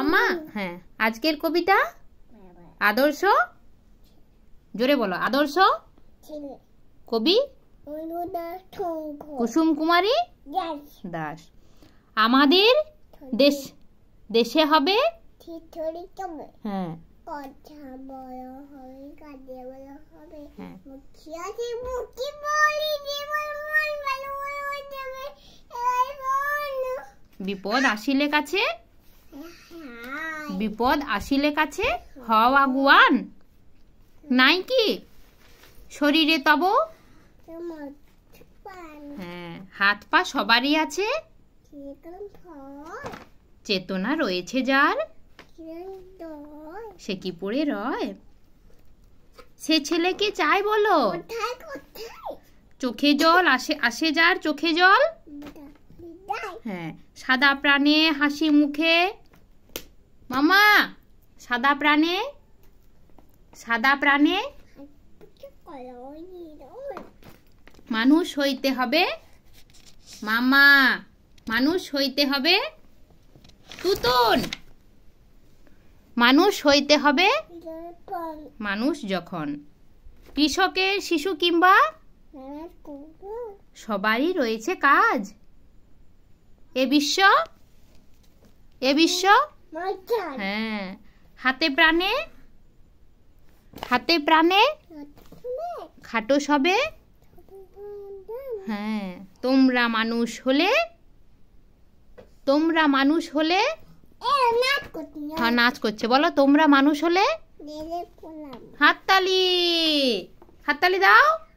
আম্মা হ্যাঁ আজকের কবিতা আদর্শ জোরে বলো আদর্শ কবি কুসুম কুমারী দাস আমাদের দেশ দেশে হবে হ্যাঁ। হ্যাঁ। বিপদ আসিলে কাছে বিপদ আসিলে কাছে হওয়া আগুয়ান নাই কি শরীরে তব হ্যাঁ হাত পা সবারই আছে চেতনা রয়েছে যার সে কি পড়ে রয় সে ছেলেকে চাই বলো চোখে জল আসে আসে যার চোখে জল হ্যাঁ সাদা প্রাণে হাসি মুখে মামা সাদা প্রাণে সাদা প্রাণে মানুষ হইতে হবে মামা মানুষ হইতে হবে তুতন মানুষ হইতে হবে মানুষ যখন কৃষকের শিশু কিংবা সবারই রয়েছে কাজ এ বিশ্ব এ বিশ্ব হ্যাঁ হাতে প্রাণে হাতে প্রাণে খাটো সবে হ্যাঁ তোমরা মানুষ হলে তোমরা মানুষ হলে হ্যাঁ নাচ করছে বলো তোমরা মানুষ হলে হাততালি হাততালি দাও